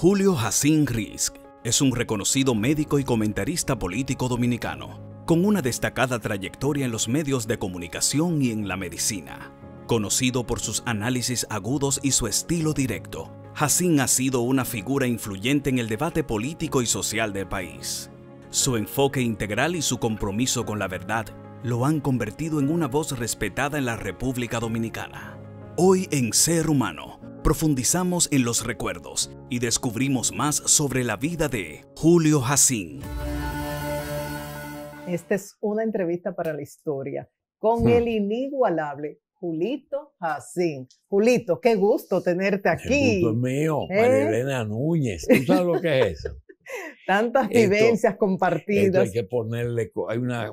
Julio Jacín Risk es un reconocido médico y comentarista político dominicano, con una destacada trayectoria en los medios de comunicación y en la medicina. Conocido por sus análisis agudos y su estilo directo, Jacín ha sido una figura influyente en el debate político y social del país. Su enfoque integral y su compromiso con la verdad lo han convertido en una voz respetada en la República Dominicana. Hoy en Ser Humano, profundizamos en los recuerdos y descubrimos más sobre la vida de Julio Jacín. Esta es una entrevista para la historia con hmm. el inigualable Julito Jacín. Julito, qué gusto tenerte aquí. El mío, ¿Eh? Marilena Elena Núñez. ¿Tú sabes lo que es eso? Tantas vivencias compartidas. hay que ponerle, hay una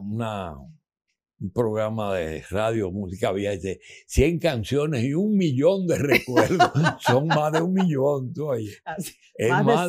un programa de radio, música había de 100 canciones y un millón de recuerdos. Son más de un millón, tú más,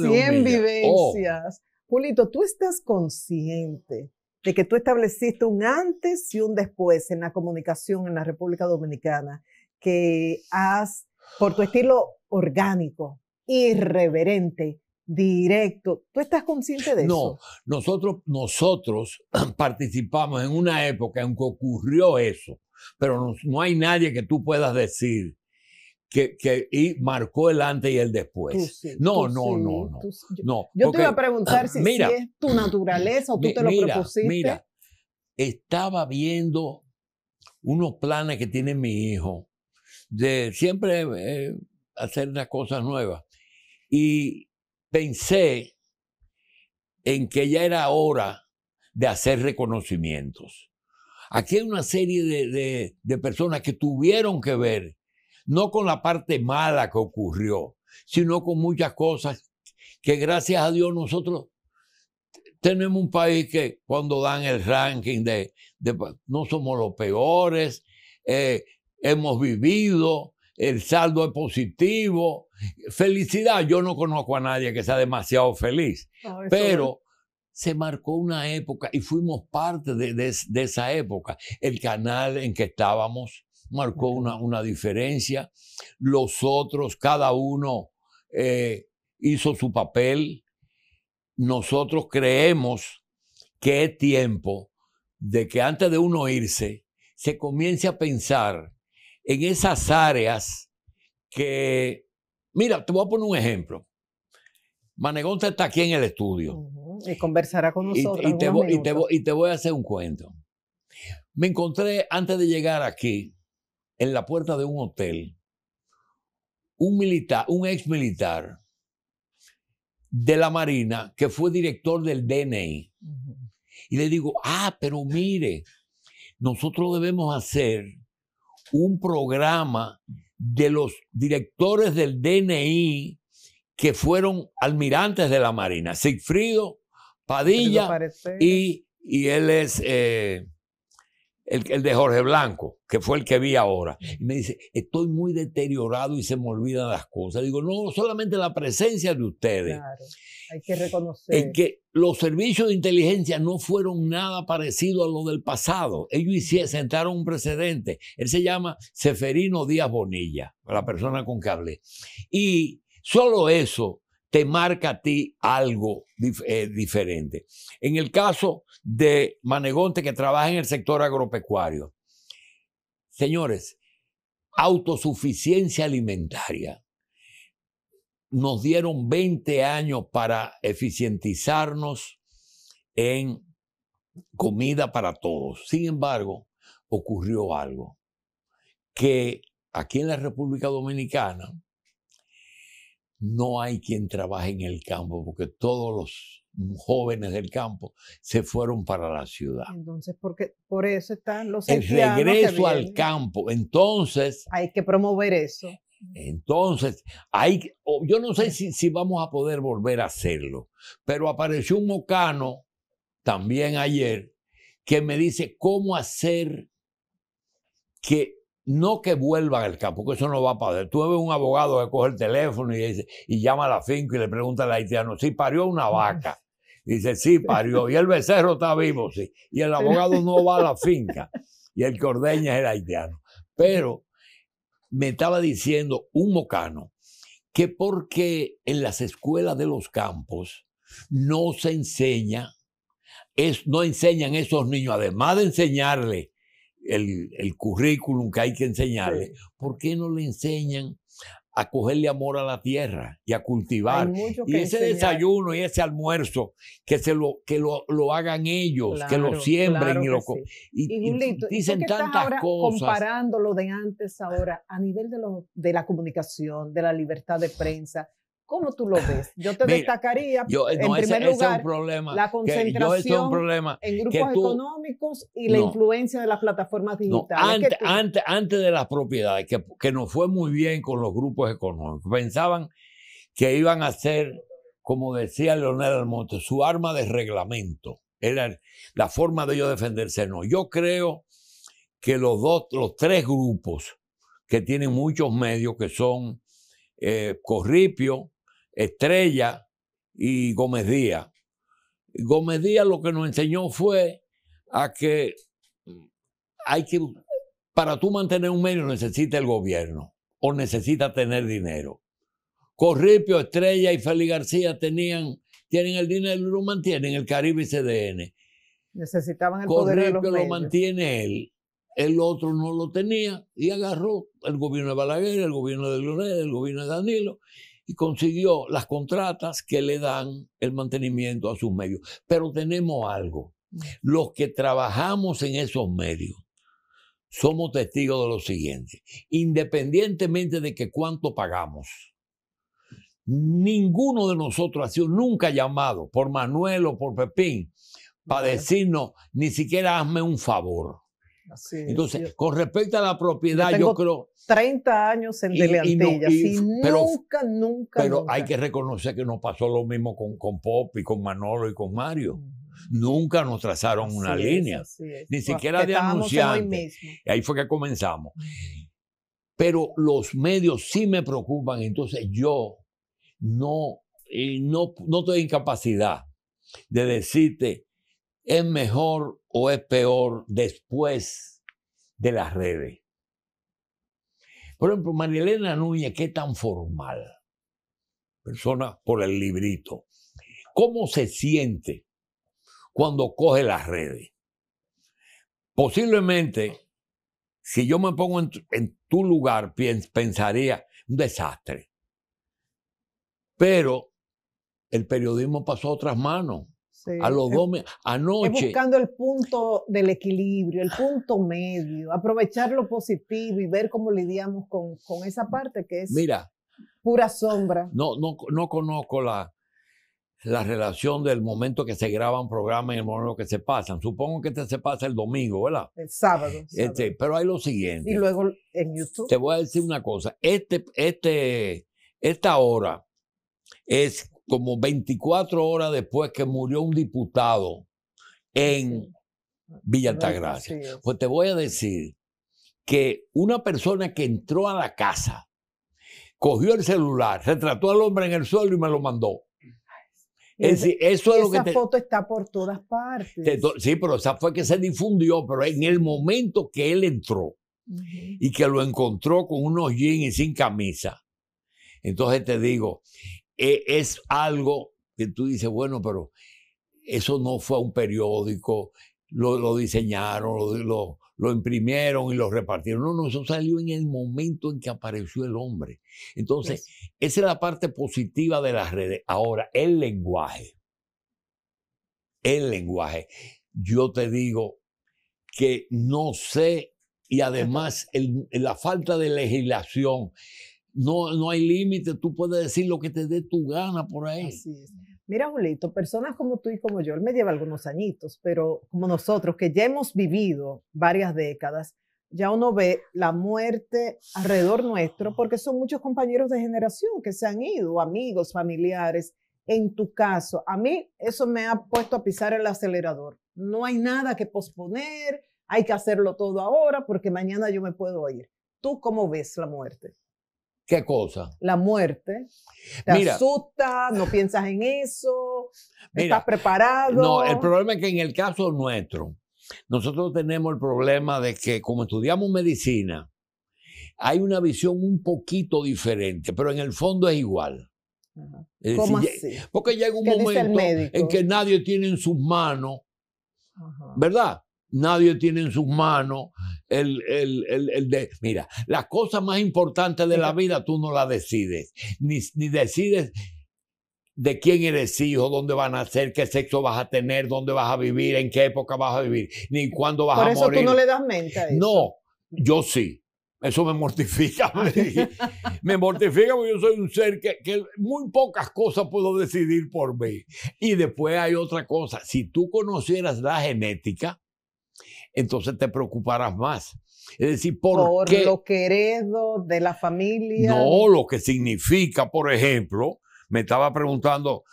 de 100 vivencias. Julito, tú estás consciente de que tú estableciste un antes y un después en la comunicación en la República Dominicana, que has, por tu estilo orgánico, irreverente, directo. ¿Tú estás consciente de eso? No, nosotros, nosotros participamos en una época en que ocurrió eso, pero no, hay nadie que tú puedas decir. Que, marcó el antes y el después. no, no, no, no, yo, te iba a preguntar si, es tu naturaleza o tú te lo propusiste. Mira, estaba viendo unos planes que tiene mi hijo de siempre eh, hacer unas cosas nuevas. Y pensé en que ya era hora de hacer reconocimientos. Aquí hay una serie de, personas que tuvieron que ver, no con la parte mala que ocurrió, sino con muchas cosas que gracias a Dios nosotros tenemos un país que cuando dan el ranking de, no somos los peores, eh, hemos vivido, el saldo es positivo. Felicidad, yo no conozco a nadie que sea demasiado feliz, pero se marcó una época y fuimos parte de, esa época. El canal en que estábamos marcó una, una diferencia. Los otros, cada uno eh, hizo su papel. Nosotros creemos que es tiempo de que antes de uno irse, se comience a pensar en esas áreas que, mira, te voy a poner un ejemplo. Manegón está aquí en el estudio. Y conversará con nosotros. Y, te voy, a hacer un cuento. Me encontré antes de llegar aquí, en la puerta de un hotel, un militar, un ex militar de la Marina que fue director del DNI. Y le digo, ah, pero mire, nosotros debemos hacer un programa de los directores del DNI que fueron almirantes de la Marina, Sigfrido Padilla y, él es eh, el de Jorge Blanco que fue el que vi ahora. Y me dice, estoy muy deteriorado y se me olvidan las cosas. Digo, no, solamente la presencia de ustedes. Claro, hay que reconocer. En que los servicios de inteligencia no fueron nada parecido a lo del pasado. Ellos hicieron, sentaron un precedente. Él se llama Seferino Díaz Bonilla, la persona con que hablé. Y solo eso te marca a ti algo eh, diferente. En el caso de Manegonte, que trabaja en el sector agropecuario, Señores, autosuficiencia alimentaria. Nos dieron 20 años para eficientizarnos en comida para todos. Sin embargo, ocurrió algo que aquí en la República Dominicana no hay quien trabaje en el campo porque todos los jóvenes del campo se fueron para la ciudad. Entonces, porque por eso están los El regreso al campo. Entonces. Hay que promover eso. Entonces, hay, yo no sé si, vamos a poder volver a hacerlo, pero apareció un mocano también ayer que me dice cómo hacer que no que vuelvan al campo, porque eso no va a pasar. Tú ves un abogado que coge el teléfono y, dice, y llama a la finca y le pregunta al haitiano si parió una vaca dice, sí, parió. Y el becerro está vivo, sí. Y el abogado no va a la finca. Y el que ordeña es el haitiano. Pero me estaba diciendo un mocano que porque en las escuelas de los campos no se enseña, es, no enseñan esos niños, además de enseñarle el, currículum que hay que enseñarle, ¿por qué no le enseñan a cogerle amor a la tierra y a cultivar. Y ese desayuno y ese almuerzo, que se lo, que lo, lo hagan ellos, que lo siembren y lo y, dicen tantas cosas. Comparando lo de antes ahora, a nivel de, lo, de la comunicación, de la libertad de prensa, ¿Cómo tú lo ves? Yo te destacaría, eh, en primer lugar, problema, la concentración en grupos económicos y la influencia de las plataformas digitales. antes, de las propiedades, que, que nos fue muy bien con los grupos económicos. Pensaban que iban a ser, como decía Leonel Almonte, su arma de reglamento. Era la forma de ellos defenderse. No, yo creo que los, los tres grupos que tienen muchos medios, que son eh, Corripio, Estrella y Gómez Díaz. Gómez Díaz lo que nos enseñó fue a que hay que, para tú mantener un medio necesita el gobierno o necesita tener dinero. Corripio, Estrella y Feli García tenían, tienen el dinero y lo mantienen, el Caribe y CDN. Necesitaban el poder de lo mantiene él, el otro no lo tenía y agarró el gobierno de Balaguer, el gobierno de Lorena, el gobierno de Danilo y consiguió las contratas que le dan el mantenimiento a sus medios. Pero tenemos algo, mm. los que trabajamos en esos medios somos testigos de lo siguiente, independientemente de que cuánto pagamos. Ninguno de nosotros ha sido nunca llamado por Manuel o por Pepín para decirnos, ni siquiera hazme un favor. Entonces, con respecto a la propiedad, yo, creo... 30 años en Teleantilla, nunca, nunca, Pero hay que reconocer que no pasó lo mismo con, con Pop y con Manolo y con Mario. Nunca nos trazaron una línea, ni pues, siquiera de anunciante. Ahí fue que comenzamos. Pero los medios sí me preocupan, entonces yo no, eh, no, no estoy en capacidad de decirte, es mejor o es peor después de las redes. Por ejemplo, Marielena Núñez, qué tan formal, persona por el librito, ¿cómo se siente cuando coge las redes? Posiblemente, si yo me pongo en, en tu lugar, pensaría un desastre. Pero el periodismo pasó a otras manos a este, los dos meses. Anoche. buscando el punto del equilibrio, el punto medio, aprovechar lo positivo y ver cómo lidiamos con, esa parte que es Mira, pura sombra. No, no, conozco la, la relación del momento que se graba un programa y el momento que se pasan. Supongo que este se pasa el domingo, ¿verdad? El sábado. Este, pero hay lo siguiente. Y luego en YouTube. Te voy a decir una cosa. Este, este, esta hora es como 24 horas después que murió un diputado en Villa Altagracia. Pues te voy a decir que una persona que entró a la casa, cogió el celular, retrató al hombre en el suelo y me lo mandó. eso es esa lo que foto está por todas partes. sí, pero esa fue que se difundió, pero en el momento que él entró y que lo encontró con unos jeans y sin camisa. Entonces te digo, e, es algo que tú dices, bueno, pero eso no fue un periódico, lo, diseñaron, lo, imprimieron y lo repartieron. No, no, eso salió en el momento en que apareció el hombre. Entonces, pues esa es la parte positiva de las redes. Ahora, el lenguaje. El lenguaje. Yo te digo que no sé y además la falta de legislación no, hay límite, tú puedes decir lo que te dé tu gana por ahí. Así es. Mira, Julito, personas como tú y como yo, él me lleva algunos añitos, pero como nosotros, que ya hemos vivido varias décadas, ya uno ve la muerte alrededor nuestro, ah. porque son muchos compañeros de generación que se han ido, amigos, familiares. En tu caso, a mí eso me ha puesto a pisar el acelerador. No hay nada que posponer, hay que hacerlo todo ahora porque mañana yo me puedo ir. ¿Tú cómo ves la muerte? ¿Qué cosa? La muerte. Te asusta, no piensas en eso, estás preparado. No, el problema es que en el caso nuestro, nosotros tenemos el problema de que como estudiamos medicina, hay una visión un poquito diferente, pero en el fondo es igual. ¿Cómo así? Porque llega un momento en que nadie tiene en sus manos, ¿verdad? Nadie tiene en sus manos el, de, mira, la cosa más importante de la vida tú no la decides, ni, decides de quién eres hijo, dónde van a nacer qué sexo vas a tener, dónde vas a vivir, en qué época vas a vivir, ni cuándo vas a morir. Por eso tú no le das mente No, yo sí. Eso me mortifica. Me, mortifica porque yo soy un ser que, que, muy pocas cosas puedo decidir por mí. Y después hay otra cosa. Si tú conocieras la genética, entonces te preocuparás más. Es decir, ¿por, lo que de la familia. No, lo que significa, por ejemplo, me estaba preguntando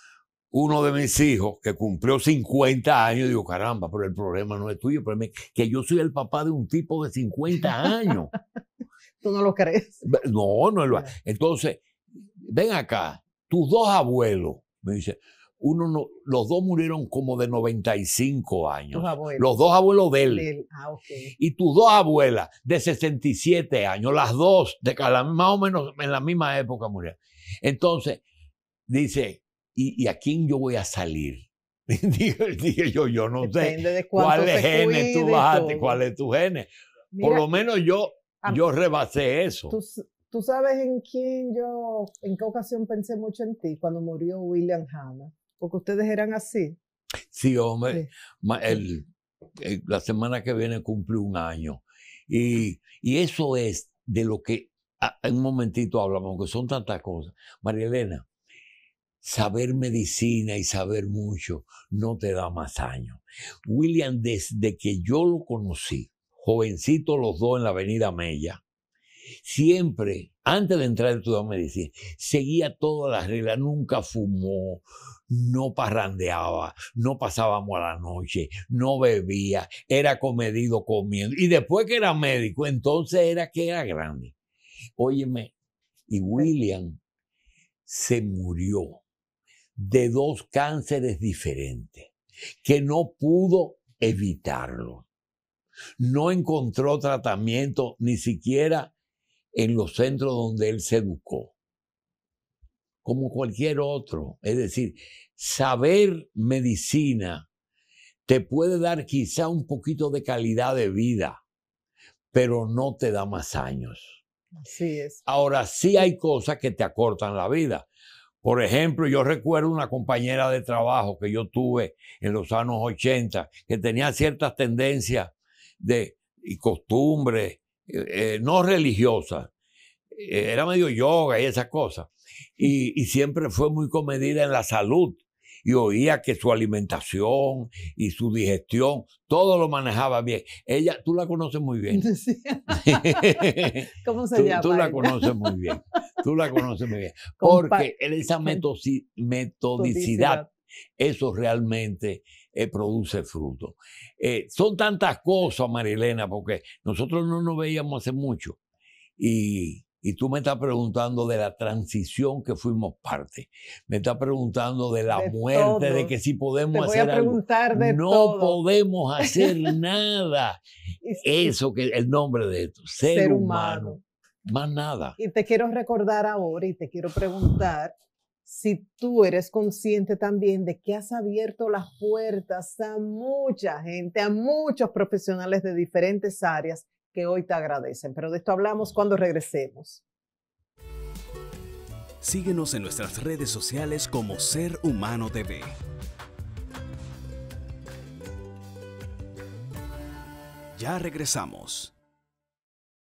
uno de mis hijos que cumplió 50 años, digo, caramba, pero el problema no es tuyo, pero es que yo soy el papá de un tipo de 50 años. ¿Tú no lo crees? No, no lo Entonces, ven acá, tus dos abuelos, me dice, uno no, los dos murieron como de 95 años. Los dos abuelos de él. Ah, y tus dos abuelas de 67 años, las dos, de, más o menos en la misma época murieron. Entonces, dice, ¿y, a quién yo voy a salir? Dije yo, yo no Depende sé ¿cuál genes tú bajaste, ¿Cuál es tu Por lo menos yo, yo rebasé eso. Tú, tú sabes en quién yo, en qué ocasión pensé mucho en ti cuando murió William Hanna porque ustedes eran así. Sí, hombre. Eh, la semana que viene cumple un año. Y, y eso es de lo que ah, en un momentito hablamos, que son tantas cosas. María Elena, saber medicina y saber mucho no te da más años. William, desde que yo lo conocí, jovencito los dos en la avenida Mella, Siempre, antes de entrar a estudiar medicina, seguía todas las reglas, nunca fumó, no parrandeaba, no pasábamos a la noche, no bebía, era comedido comiendo. Y después que era médico, entonces era que era grande. Óyeme, y William se murió de dos cánceres diferentes, que no pudo evitarlo. No encontró tratamiento, ni siquiera en los centros donde él se educó, como cualquier otro. Es decir, saber medicina te puede dar quizá un poquito de calidad de vida, pero no te da más años. Así es. Ahora sí hay cosas que te acortan la vida. Por ejemplo, yo recuerdo una compañera de trabajo que yo tuve en los años 80 que tenía ciertas tendencias de, y costumbres eh, no religiosa. Eh, era medio yoga y esas cosas. Y, siempre fue muy comedida en la salud. Y oía que su alimentación y su digestión, todo lo manejaba bien. Ella, tú la conoces muy bien. ¿Cómo se llama? Tú la conoces muy bien. Tú la conoces muy bien. Porque esa metodicidad eso realmente eh, produce fruto. Eh, son tantas cosas, Marilena, porque nosotros no nos veíamos hace mucho. Y, tú me estás preguntando de la transición que fuimos parte. Me estás preguntando de la muerte, de que si podemos Te voy a preguntar no podemos hacer nada. Eso que el nombre de esto, ser, humano. Más nada. Y te quiero recordar ahora y te quiero preguntar si tú eres consciente también de que has abierto las puertas a mucha gente, a muchos profesionales de diferentes áreas que hoy te agradecen. Pero de esto hablamos cuando regresemos. Síguenos en nuestras redes sociales como Ser Humano TV. Ya regresamos.